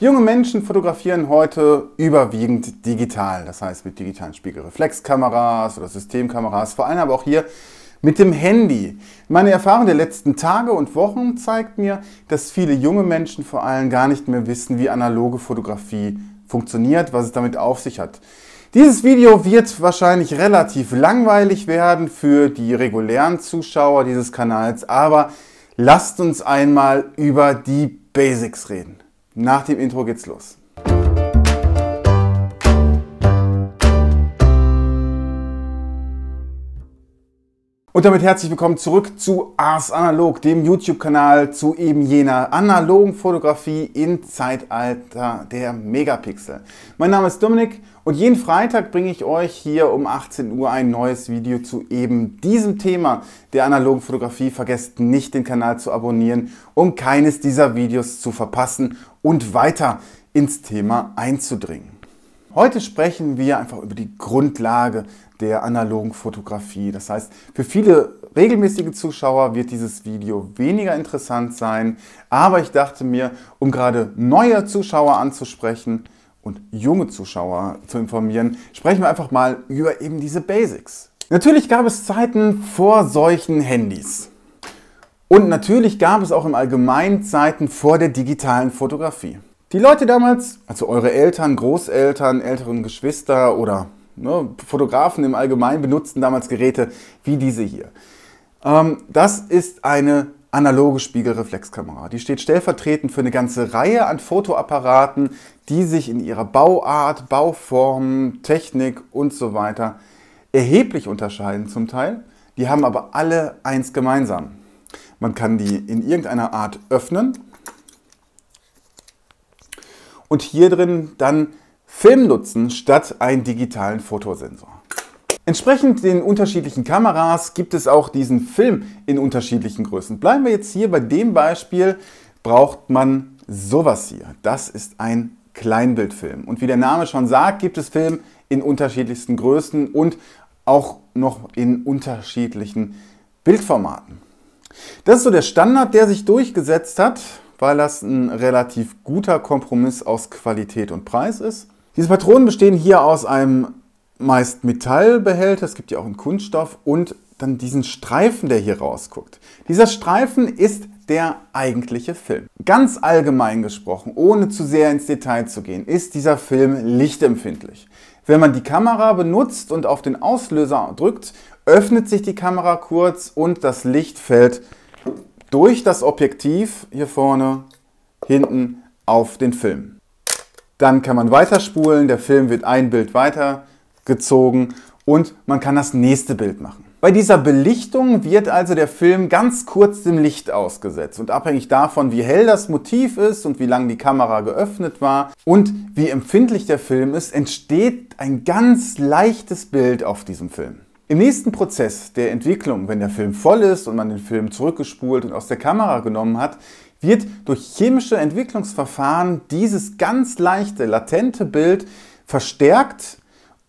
Junge Menschen fotografieren heute überwiegend digital, das heißt mit digitalen Spiegelreflexkameras oder Systemkameras, vor allem aber auch hier mit dem Handy. Meine Erfahrung der letzten Tage und Wochen zeigt mir, dass viele junge Menschen vor allem gar nicht mehr wissen, wie analoge Fotografie funktioniert, was es damit auf sich hat. Dieses Video wird wahrscheinlich relativ langweilig werden für die regulären Zuschauer dieses Kanals, aber lasst uns einmal über die Basics reden. Nach dem Intro geht's los. Und damit herzlich willkommen zurück zu Ars Analog, dem YouTube-Kanal zu eben jener analogen Fotografie im Zeitalter der Megapixel. Mein Name ist Dominik und jeden Freitag bringe ich euch hier um 18 Uhr ein neues Video zu eben diesem Thema der analogen Fotografie. Vergesst nicht, den Kanal zu abonnieren, um keines dieser Videos zu verpassen und weiter ins Thema einzudringen. Heute sprechen wir einfach über die Grundlage der analogen Fotografie. Das heißt, für viele regelmäßige Zuschauer wird dieses Video weniger interessant sein, aber ich dachte mir, um gerade neue Zuschauer anzusprechen und junge Zuschauer zu informieren, sprechen wir einfach mal über eben diese Basics. Natürlich gab es Zeiten vor solchen Handys. Und natürlich gab es auch im Allgemeinen Zeiten vor der digitalen Fotografie. Die Leute damals, also eure Eltern, Großeltern, älteren Geschwister oder ne, Fotografen im Allgemeinen benutzten damals Geräte wie diese hier. Ähm, das ist eine analoge Spiegelreflexkamera. Die steht stellvertretend für eine ganze Reihe an Fotoapparaten, die sich in ihrer Bauart, Bauform, Technik und so weiter erheblich unterscheiden zum Teil. Die haben aber alle eins gemeinsam. Man kann die in irgendeiner Art öffnen und hier drin dann Film nutzen statt einen digitalen Fotosensor. Entsprechend den unterschiedlichen Kameras gibt es auch diesen Film in unterschiedlichen Größen. Bleiben wir jetzt hier bei dem Beispiel, braucht man sowas hier. Das ist ein Kleinbildfilm. Und wie der Name schon sagt, gibt es Film in unterschiedlichsten Größen und auch noch in unterschiedlichen Bildformaten. Das ist so der Standard, der sich durchgesetzt hat weil das ein relativ guter Kompromiss aus Qualität und Preis ist. Diese Patronen bestehen hier aus einem meist Metallbehälter, es gibt ja auch einen Kunststoff und dann diesen Streifen, der hier rausguckt. Dieser Streifen ist der eigentliche Film. Ganz allgemein gesprochen, ohne zu sehr ins Detail zu gehen, ist dieser Film lichtempfindlich. Wenn man die Kamera benutzt und auf den Auslöser drückt, öffnet sich die Kamera kurz und das Licht fällt durch das Objektiv hier vorne, hinten auf den Film. Dann kann man weiterspulen, der Film wird ein Bild weitergezogen und man kann das nächste Bild machen. Bei dieser Belichtung wird also der Film ganz kurz dem Licht ausgesetzt und abhängig davon, wie hell das Motiv ist und wie lang die Kamera geöffnet war und wie empfindlich der Film ist, entsteht ein ganz leichtes Bild auf diesem Film. Im nächsten Prozess der Entwicklung, wenn der Film voll ist und man den Film zurückgespult und aus der Kamera genommen hat, wird durch chemische Entwicklungsverfahren dieses ganz leichte, latente Bild verstärkt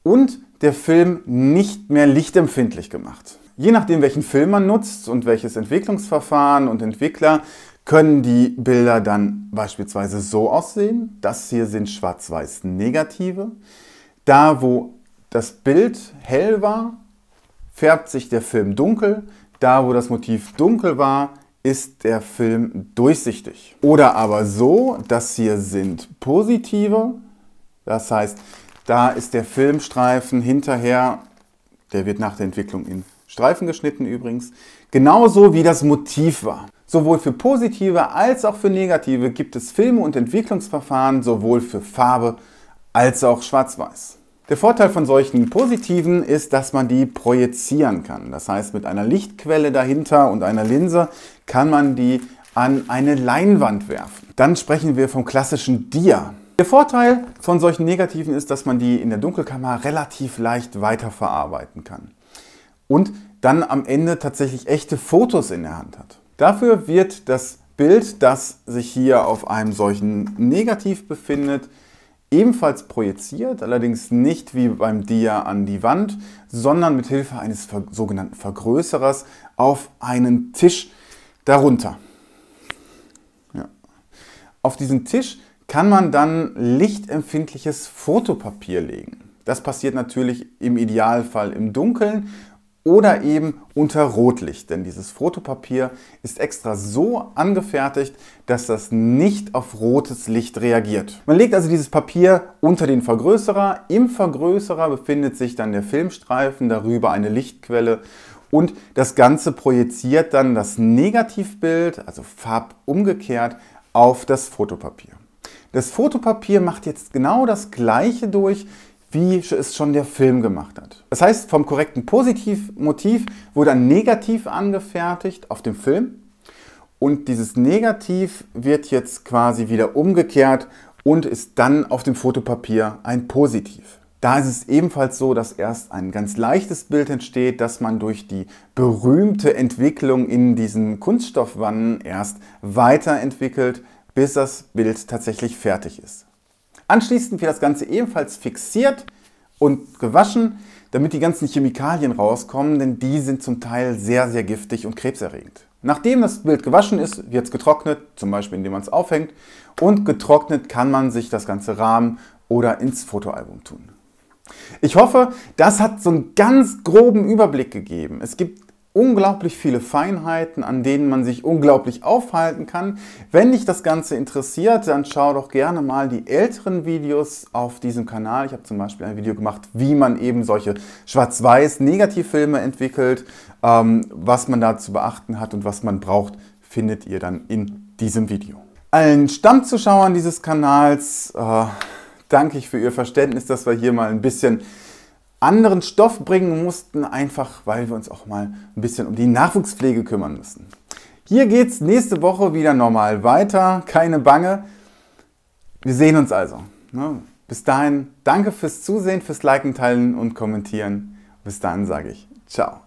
und der Film nicht mehr lichtempfindlich gemacht. Je nachdem, welchen Film man nutzt und welches Entwicklungsverfahren und Entwickler, können die Bilder dann beispielsweise so aussehen. Das hier sind schwarz-weiß negative. Da, wo das Bild hell war, färbt sich der Film dunkel. Da, wo das Motiv dunkel war, ist der Film durchsichtig. Oder aber so, dass hier sind positive. Das heißt, da ist der Filmstreifen hinterher, der wird nach der Entwicklung in Streifen geschnitten übrigens, genauso wie das Motiv war. Sowohl für positive als auch für negative gibt es Filme und Entwicklungsverfahren sowohl für Farbe als auch Schwarz-Weiß. Der Vorteil von solchen positiven ist, dass man die projizieren kann. Das heißt, mit einer Lichtquelle dahinter und einer Linse kann man die an eine Leinwand werfen. Dann sprechen wir vom klassischen Dia. Der Vorteil von solchen negativen ist, dass man die in der Dunkelkammer relativ leicht weiterverarbeiten kann und dann am Ende tatsächlich echte Fotos in der Hand hat. Dafür wird das Bild, das sich hier auf einem solchen Negativ befindet, ebenfalls projiziert, allerdings nicht wie beim Dia an die Wand, sondern mit Hilfe eines sogenannten Vergrößerers auf einen Tisch darunter. Ja. Auf diesen Tisch kann man dann lichtempfindliches Fotopapier legen. Das passiert natürlich im Idealfall im Dunkeln oder eben unter Rotlicht. Denn dieses Fotopapier ist extra so angefertigt, dass das nicht auf rotes Licht reagiert. Man legt also dieses Papier unter den Vergrößerer. Im Vergrößerer befindet sich dann der Filmstreifen, darüber eine Lichtquelle und das Ganze projiziert dann das Negativbild, also farbumgekehrt, auf das Fotopapier. Das Fotopapier macht jetzt genau das gleiche durch wie es schon der Film gemacht hat. Das heißt, vom korrekten Positivmotiv wurde ein Negativ angefertigt auf dem Film und dieses Negativ wird jetzt quasi wieder umgekehrt und ist dann auf dem Fotopapier ein Positiv. Da ist es ebenfalls so, dass erst ein ganz leichtes Bild entsteht, das man durch die berühmte Entwicklung in diesen Kunststoffwannen erst weiterentwickelt, bis das Bild tatsächlich fertig ist. Anschließend wird das Ganze ebenfalls fixiert und gewaschen, damit die ganzen Chemikalien rauskommen, denn die sind zum Teil sehr, sehr giftig und krebserregend. Nachdem das Bild gewaschen ist, wird es getrocknet, zum Beispiel indem man es aufhängt. Und getrocknet kann man sich das ganze Rahmen oder ins Fotoalbum tun. Ich hoffe, das hat so einen ganz groben Überblick gegeben. Es gibt unglaublich viele Feinheiten, an denen man sich unglaublich aufhalten kann. Wenn dich das Ganze interessiert, dann schau doch gerne mal die älteren Videos auf diesem Kanal. Ich habe zum Beispiel ein Video gemacht, wie man eben solche schwarz-weiß Negativfilme entwickelt, ähm, was man da zu beachten hat und was man braucht, findet ihr dann in diesem Video. Allen Stammzuschauern dieses Kanals äh, danke ich für ihr Verständnis, dass wir hier mal ein bisschen anderen Stoff bringen mussten, einfach weil wir uns auch mal ein bisschen um die Nachwuchspflege kümmern müssen. Hier geht's nächste Woche wieder normal weiter, keine Bange. Wir sehen uns also. Ne? Bis dahin, danke fürs Zusehen, fürs Liken, Teilen und Kommentieren. Bis dahin sage ich, ciao.